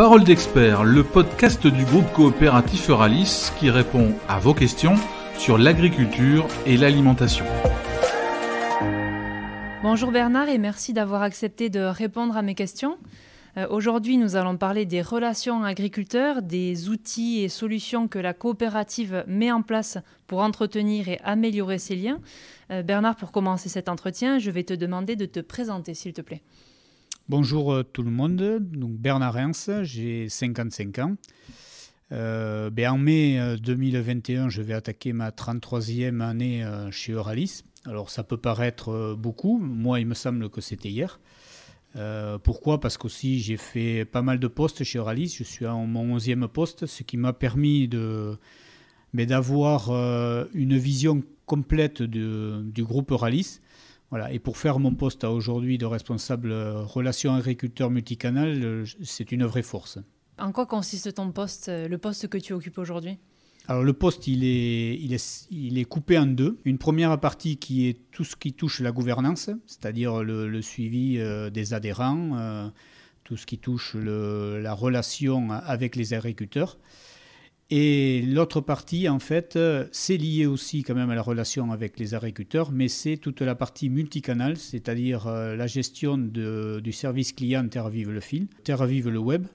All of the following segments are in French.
Parole d'expert, le podcast du groupe coopératif Euralis qui répond à vos questions sur l'agriculture et l'alimentation. Bonjour Bernard et merci d'avoir accepté de répondre à mes questions. Euh, aujourd'hui, nous allons parler des relations agriculteurs, des outils et solutions que la coopérative met en place pour entretenir et améliorer ces liens. Euh, Bernard, pour commencer cet entretien, je vais te demander de te présenter, s'il te plaît. Bonjour euh, tout le monde, Bernard Reims, j'ai 55 ans. Euh, ben, en mai 2021, euh, je vais attaquer ma 33e année chez Euralis. Alors ça peut paraître beaucoup, moi il me semble que c'était hier. pourquoi Parce qu'aussi j'ai fait pas mal de postes chez Euralis, je suis à mon 11e poste, ce qui m'a permis de, mais ben, d'avoir une vision complète du groupe Euralis voilà. Et pour faire mon poste à aujourd'hui de responsable euh, relations agriculteurs multicanal, euh, c'est une vraie force. En quoi consiste ton poste, euh, le poste que tu occupes aujourd'hui alors le poste, il est, coupé en deux. Une première partie qui est tout ce qui touche la gouvernance, c'est-à-dire le, suivi des adhérents, tout ce qui touche la relation avec les agriculteurs. Et l'autre partie, en fait, euh, c'est lié aussi quand même à la relation avec les agriculteurs, mais c'est toute la partie multicanal, c'est-à-dire euh, la gestion du service client Terre Vive le fil, Terre Vive le web,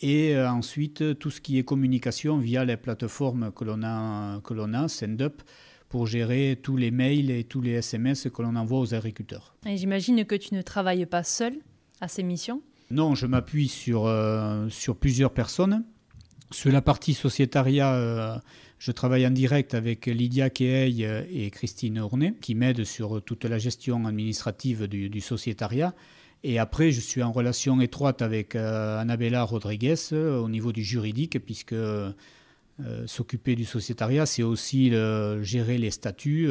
et euh, ensuite tout ce qui est communication via les plateformes que l'on a, que l'on a, Sendup, pour gérer tous les mails et tous les SMS que l'on envoie aux agriculteurs. Et j'imagine que tu ne travailles pas seul à ces missions. Non, je m'appuie sur, sur plusieurs personnes. Sur la partie sociétariat, euh, je travaille en direct avec Lydia Keheil euh, et Christine Ornet, qui m'aident sur euh, toute la gestion administrative du, du, sociétariat. Et après, je suis en relation étroite avec Annabella Rodriguez au niveau du juridique, puisque s'occuper du sociétariat, c'est aussi gérer les statuts,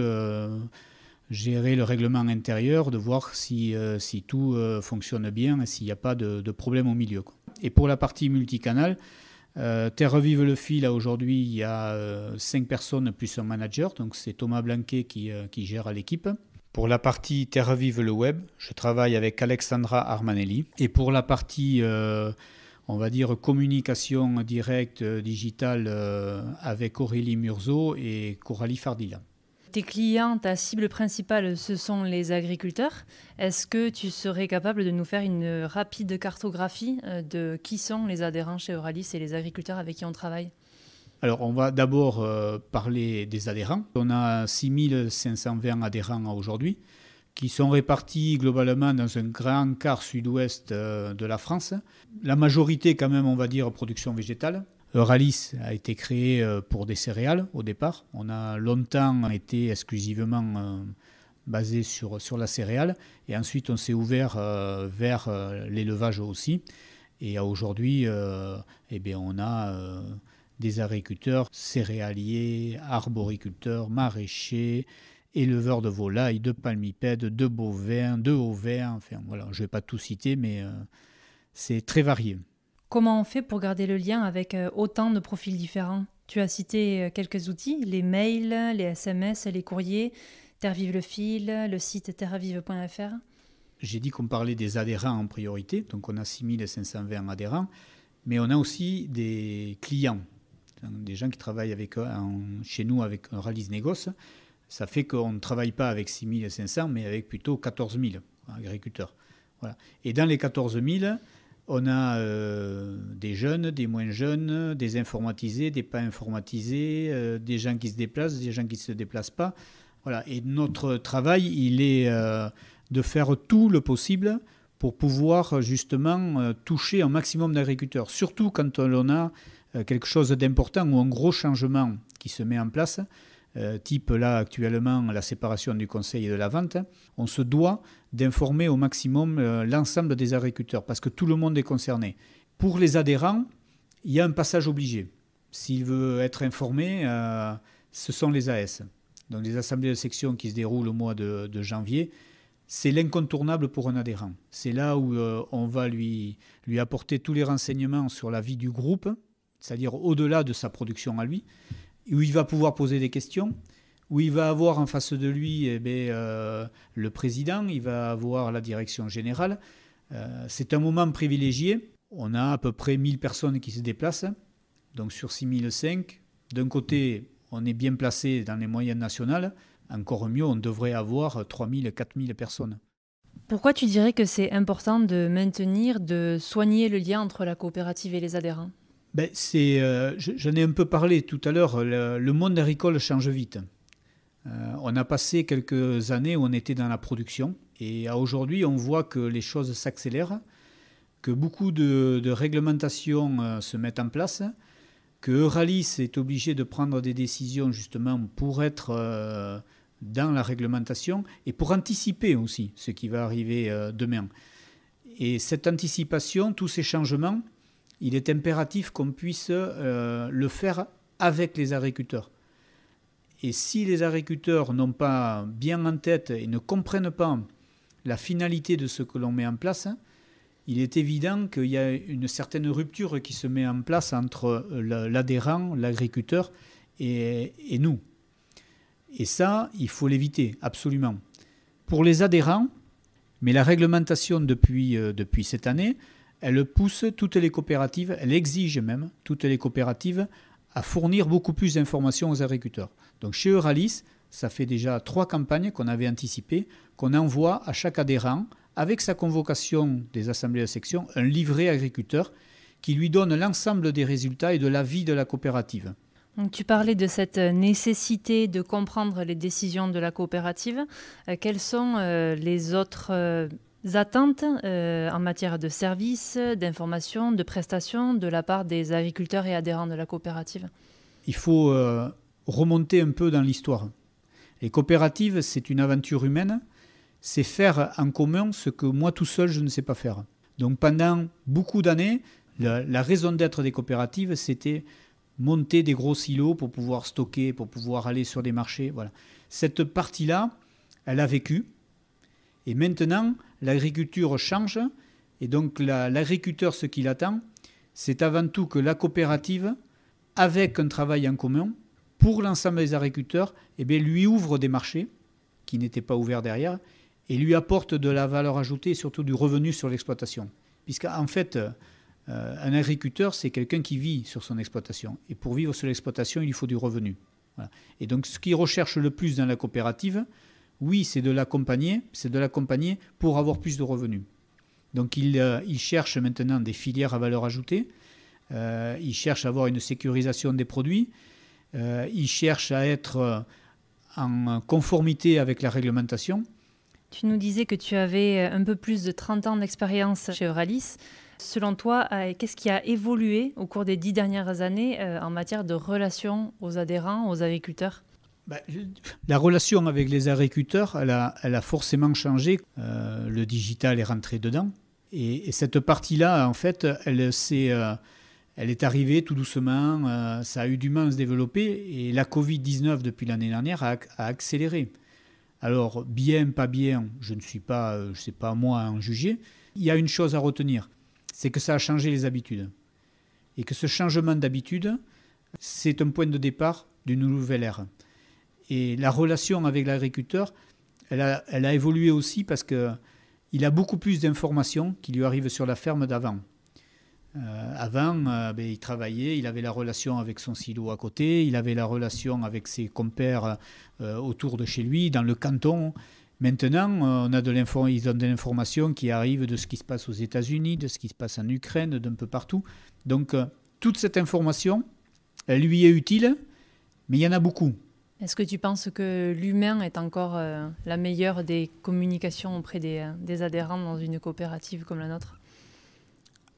gérer le règlement intérieur, de voir si, si tout fonctionne bien et s'il n'y a pas de, problème au milieu. Et pour la partie multicanal, euh, Terre Vive le Fil, aujourd'hui, il y a euh, cinq personnes plus un manager, donc c'est Thomas Blanquet euh, qui, gère l'équipe. Pour la partie Terre Vive le Web, je travaille avec Alexandra Armanelli. Et pour la partie, on va dire, communication directe, digitale, avec Aurélie Murzo et Coralie Fardila tes clients, ta cible principale, ce sont les agriculteurs. Est-ce que tu serais capable de nous faire une rapide cartographie euh, de qui sont les adhérents chez Euralis et les agriculteurs avec qui on travaille alors, on va d'abord euh, parler des adhérents. On a 6520 adhérents aujourd'hui, qui sont répartis globalement dans un grand quart sud-ouest euh, de la France. La majorité, quand même, on va dire, production végétale. Euralis a été créé euh, pour des céréales au départ. On a longtemps été exclusivement euh, basé sur, sur la céréale. Et ensuite, on s'est ouvert euh, vers l'élevage aussi. Et aujourd'hui, eh on a des agriculteurs céréaliers, arboriculteurs, maraîchers, éleveurs de volailles, de palmipèdes, de bovins, de ovins. Enfin, voilà, je ne vais pas tout citer, mais c'est très varié. Comment on fait pour garder le lien avec euh, autant de profils différents Tu as cité euh, quelques outils, les mails, les SMS, les courriers, Terre Vive le Fil, le site terravive.fr. J'ai dit qu'on parlait des adhérents en priorité, donc on a 6520 adhérents, mais on a aussi des clients, des gens qui travaillent avec, euh, chez nous avec un Rallye Négoce. Ça fait qu'on ne travaille pas avec 6500, mais avec plutôt 14 000 agriculteurs. Voilà. Et dans les 14 000, on a euh, des jeunes, des moins jeunes, des informatisés, des pas informatisés, euh, des gens qui se déplacent, des gens qui ne se déplacent pas. Voilà. Et notre travail, il est euh, de faire tout le possible pour pouvoir justement toucher un maximum d'agriculteurs. Surtout quand on a quelque chose d'important ou un gros changement qui se met en place. Euh, type là actuellement la séparation du conseil et de la vente, on se doit d'informer au maximum euh, l'ensemble des agriculteurs parce que tout le monde est concerné. Pour les adhérents, il y a un passage obligé. S'il veut être informé, euh, ce sont les AS, donc les assemblées de section qui se déroulent au mois de, janvier. C'est l'incontournable pour un adhérent. C'est là où on va lui, lui apporter tous les renseignements sur la vie du groupe, c'est-à-dire au-delà de sa production à lui où il va pouvoir poser des questions, où il va avoir en face de lui eh ben, euh, le président, il va avoir la direction générale. Euh, c'est un moment privilégié. On a à peu près 1000 personnes qui se déplacent, donc sur 6005. D'un côté, on est bien placé dans les moyennes nationales. Encore mieux, on devrait avoir 3000, 4000 personnes. Pourquoi tu dirais que c'est important de maintenir, de soigner le lien entre la coopérative et les adhérents ben, c'est, euh, J'en ai un peu parlé tout à l'heure, le, monde agricole change vite. Euh, on a passé quelques années où on était dans la production et aujourd'hui on voit que les choses s'accélèrent, que beaucoup de, réglementations euh, se mettent en place, que Euralis est obligé de prendre des décisions justement pour être dans la réglementation et pour anticiper aussi ce qui va arriver demain. Et cette anticipation, tous ces changements, il est impératif qu'on puisse euh, le faire avec les agriculteurs. Et si les agriculteurs n'ont pas bien en tête et ne comprennent pas la finalité de ce que l'on met en place, il est évident qu'il y a une certaine rupture qui se met en place entre euh, l'adhérent, l'agriculteur et, nous. Et ça, il faut l'éviter, absolument. Pour les adhérents, mais la réglementation depuis euh, cette année elle pousse toutes les coopératives, elle exige même toutes les coopératives à fournir beaucoup plus d'informations aux agriculteurs. Donc chez Euralis, ça fait déjà trois campagnes qu'on avait anticipées, qu'on envoie à chaque adhérent, avec sa convocation des assemblées de section, un livret agriculteur qui lui donne l'ensemble des résultats et de l'avis de la coopérative. Tu parlais de cette nécessité de comprendre les décisions de la coopérative. Euh, quelles sont euh, les autres euh, attentes euh, en matière de services, d'informations, de prestations de la part des agriculteurs et adhérents de la coopérative Il faut euh, remonter un peu dans l'histoire. Les coopératives, c'est une aventure humaine, c'est faire en commun ce que moi tout seul, je ne sais pas faire. Donc pendant beaucoup d'années, la, la raison d'être des coopératives, c'était monter des gros silos pour pouvoir stocker, pour pouvoir aller sur des marchés. Voilà. Cette partie-là, elle a vécu. Et maintenant, l'agriculture change, et donc l'agriculteur, ce qu'il attend, c'est avant tout que la coopérative, avec un travail en commun, pour l'ensemble des agriculteurs, eh bien, lui ouvre des marchés qui n'étaient pas ouverts derrière, et lui apporte de la valeur ajoutée et surtout du revenu sur l'exploitation. Puisqu'en fait, euh, un agriculteur, c'est quelqu'un qui vit sur son exploitation. Et pour vivre sur l'exploitation, il faut du revenu. Et donc, ce qu'il recherche le plus dans la coopérative, oui, c'est de l'accompagner, c'est de l'accompagner pour avoir plus de revenus. Donc il, euh, cherche maintenant des filières à valeur ajoutée, Ils euh, il cherche à avoir une sécurisation des produits, Ils euh, il cherche à être en conformité avec la réglementation. Tu nous disais que tu avais un peu plus de 30 ans d'expérience chez Euralis. Selon toi, qu'est-ce qui a évolué au cours des dix dernières années en matière de relations aux adhérents, aux agriculteurs bah, la relation avec les agriculteurs, elle a, forcément changé. Euh, le digital est rentré dedans. Et, cette partie-là, en fait, elle euh, elle est arrivée tout doucement, euh, ça a eu du mal à se développer et la Covid-19 depuis l'année dernière a, accéléré. Alors, bien, pas bien, je ne suis pas, je sais pas moi à en juger. Il y a une chose à retenir, c'est que ça a changé les habitudes. Et que ce changement d'habitude, c'est un point de départ d'une nouvelle ère. Et la relation avec l'agriculteur, elle a, évolué aussi parce qu'il a beaucoup plus d'informations qui lui arrivent sur la ferme d'avant. Euh, avant, euh, ben, il travaillait, il avait la relation avec son silo à côté, il avait la relation avec ses compères euh, autour de chez lui, dans le canton. Maintenant, on a de ils ont de l'information qui arrive de ce qui se passe aux États-Unis, de ce qui se passe en Ukraine, d'un peu partout. Donc, toute cette information, elle lui est utile, mais il y en a beaucoup. Est-ce que tu penses que l'humain est encore euh, la meilleure des communications auprès euh, des, adhérents dans une coopérative comme la nôtre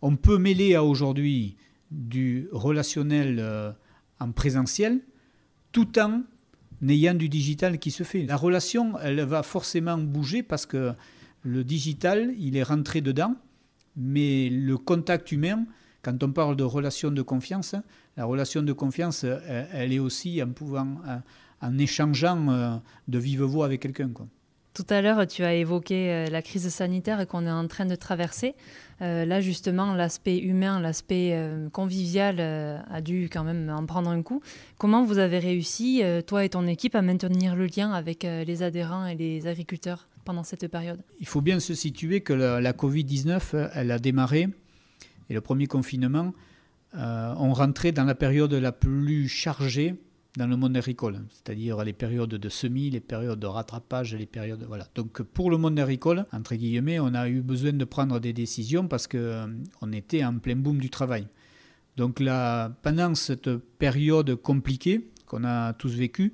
On peut mêler à aujourd'hui du relationnel euh, en présentiel tout en ayant du digital qui se fait. La relation, elle va forcément bouger parce que le digital, il est rentré dedans, mais le contact humain, quand on parle de relation de confiance, hein, la relation de confiance, elle, est aussi en pouvant en échangeant euh, de vive voix avec quelqu'un. Tout à l'heure, tu as évoqué euh, la crise sanitaire qu'on est en train de traverser. Euh, là, justement, l'aspect humain, l'aspect convivial a dû quand même en prendre un coup. Comment vous avez réussi, toi et ton équipe, à maintenir le lien avec les adhérents et les agriculteurs pendant cette période Il faut bien se situer que la Covid-19, elle a démarré, et le premier confinement, on rentrait dans la période la plus chargée dans le monde agricole, hein. c'est-à-dire les périodes de semis, les périodes de rattrapage, les périodes voilà. Donc pour le monde agricole, entre guillemets, on a eu besoin de prendre des décisions parce qu'on euh, on était en plein boom du travail. Donc là, pendant cette période compliquée qu'on a tous vécue,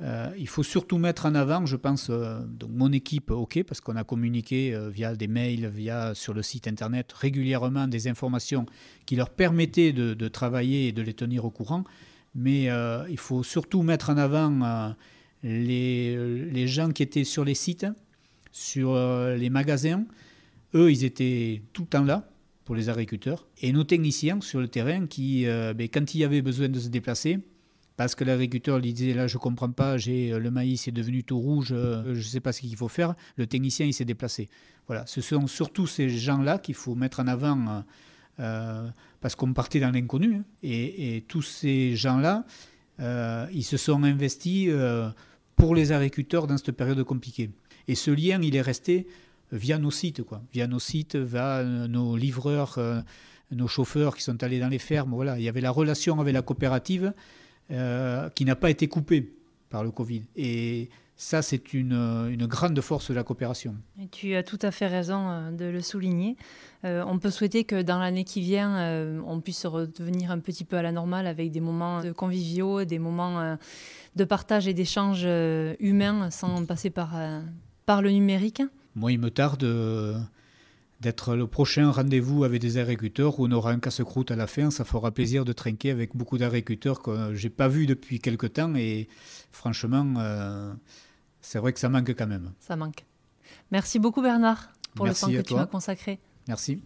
euh, il faut surtout mettre en avant, je pense, euh, donc mon équipe, ok, parce qu'on a communiqué via des mails, via sur le site internet régulièrement des informations qui leur permettaient de travailler et de les tenir au courant. Mais euh, il faut surtout mettre en avant euh, euh, les, gens qui étaient sur les sites, sur les magasins. Eux, ils étaient tout le temps là pour les agriculteurs. Et nos techniciens sur le terrain qui, ben, quand il y avait besoin de se déplacer, parce que l'agriculteur lui disait là je comprends pas, j'ai le maïs est devenu tout rouge, je ne sais pas ce qu'il faut faire. Le technicien il s'est déplacé. Voilà, ce sont surtout ces gens-là qu'il faut mettre en avant parce qu'on partait dans l'inconnu. Hein. Et, tous ces gens-là, euh, ils se sont investis euh, pour les agriculteurs dans cette période compliquée. Et ce lien, il est resté via nos sites, quoi. Via nos sites, via euh, nos livreurs, nos chauffeurs qui sont allés dans les fermes. Voilà, il y avait la relation avec la coopérative qui n'a pas été coupée par le Covid. Et ça, c'est euh, une, grande force de la coopération. tu as tout à fait raison euh, de le souligner. Euh, on peut souhaiter que dans l'année qui vient, on puisse revenir un petit peu à la normale avec des moments de conviviaux, des moments de partage et d'échange humains sans passer par, par le numérique. Moi, il me tarde d'être le prochain rendez-vous avec des agriculteurs où on aura un casse-croûte à la fin. Ça fera plaisir de trinquer avec beaucoup d'agriculteurs que j'ai pas vus depuis quelque temps. Et franchement, euh, c'est vrai que ça manque quand même. Ça manque. Merci beaucoup Bernard pour le temps que tu m'as consacré. Merci.